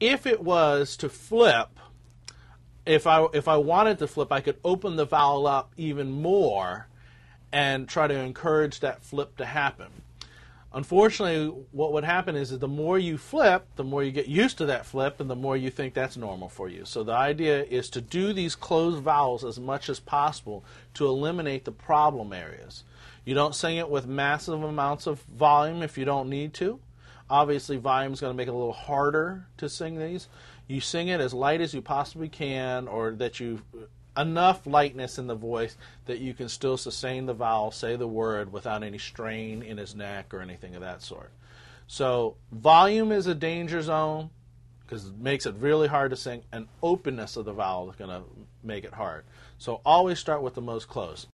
if it was to flip, if I if I wanted to flip, I could open the vowel up even more and try to encourage that flip to happen. Unfortunately, what would happen is that the more you flip, the more you get used to that flip, and the more you think that's normal for you. So the idea is to do these closed vowels as much as possible to eliminate the problem areas. You don't sing it with massive amounts of volume if you don't need to. Obviously, volume is going to make it a little harder to sing these. You sing it as light as you possibly can, or that you enough lightness in the voice that you can still sustain the vowel, say the word without any strain in his neck or anything of that sort. So, volume is a danger zone because it makes it really hard to sing, and openness of the vowel is going to make it hard. So, always start with the most close.